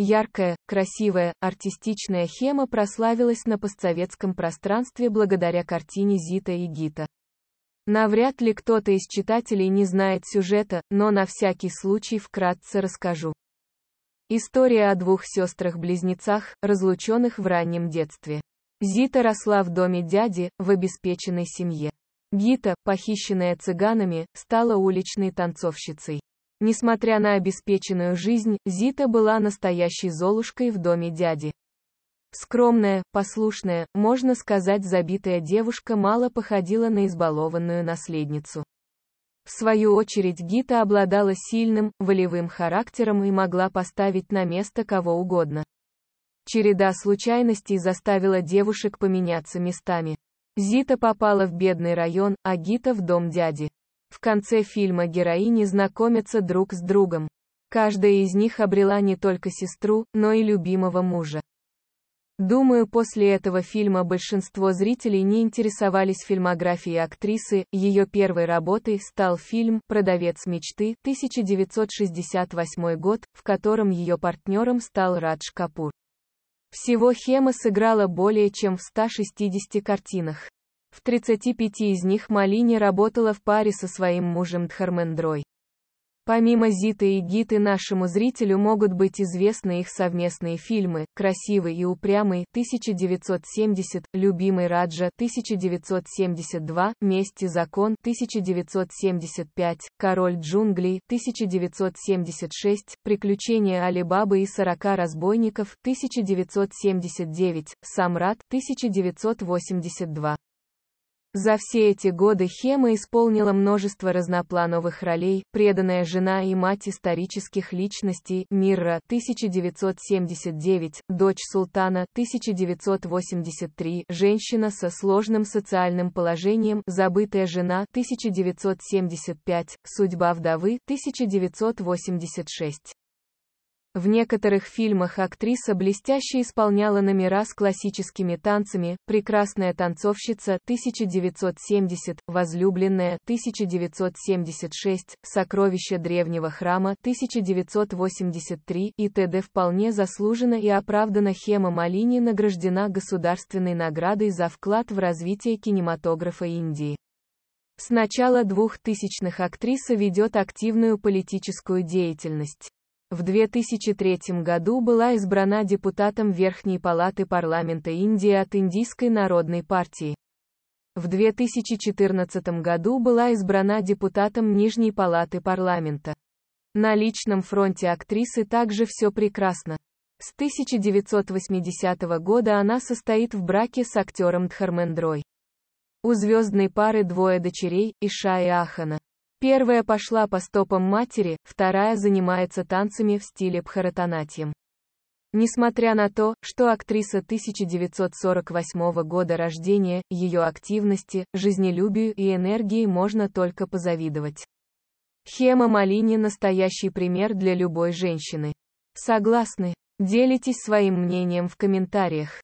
Яркая, красивая, артистичная Хема прославилась на постсоветском пространстве благодаря картине Зита и Гита. Навряд ли кто-то из читателей не знает сюжета, но на всякий случай вкратце расскажу. История о двух сестрах-близнецах, разлученных в раннем детстве. Зита росла в доме дяди, в обеспеченной семье. Гита, похищенная цыганами, стала уличной танцовщицей. Несмотря на обеспеченную жизнь, Зита была настоящей золушкой в доме дяди. Скромная, послушная, можно сказать забитая девушка мало походила на избалованную наследницу. В свою очередь Гита обладала сильным, волевым характером и могла поставить на место кого угодно. Череда случайностей заставила девушек поменяться местами. Зита попала в бедный район, а Гита в дом дяди. В конце фильма героини знакомятся друг с другом. Каждая из них обрела не только сестру, но и любимого мужа. Думаю, после этого фильма большинство зрителей не интересовались фильмографией актрисы, ее первой работой стал фильм «Продавец мечты» 1968 год, в котором ее партнером стал Радж Капур. Всего Хема сыграла более чем в 160 картинах. В 35 из них Малини работала в паре со своим мужем Дхармендрой. Помимо Зиты и Гиты нашему зрителю могут быть известны их совместные фильмы «Красивый и упрямый» 1970, «Любимый Раджа» 1972, «Месть и закон» 1975, «Король джунглей» 1976, «Приключения Алибабы и сорока разбойников» 1979, «Самрат» 1982. За все эти годы Хема исполнила множество разноплановых ролей, преданная жена и мать исторических личностей, Мирра, 1979, дочь султана, 1983, женщина со сложным социальным положением, забытая жена, 1975, судьба вдовы, 1986. В некоторых фильмах актриса блестяще исполняла номера с классическими танцами, «Прекрасная танцовщица» 1970, «Возлюбленная» 1976, «Сокровище древнего храма» 1983 и т.д. вполне заслуженно и оправданно Хема Малини награждена государственной наградой за вклад в развитие кинематографа Индии. С начала 2000-х актриса ведет активную политическую деятельность. В 2003 году была избрана депутатом Верхней палаты парламента Индии от Индийской народной партии. В 2014 году была избрана депутатом Нижней палаты парламента. На личном фронте актрисы также все прекрасно. С 1980 года она состоит в браке с актером Дхармендрой. У звездной пары двое дочерей, Иша и Ахана. Первая пошла по стопам матери, вторая занимается танцами в стиле Бхаратанатьем. Несмотря на то, что актриса 1948 года рождения, ее активности, жизнелюбию и энергии можно только позавидовать. Хема Малини – настоящий пример для любой женщины. Согласны? Делитесь своим мнением в комментариях.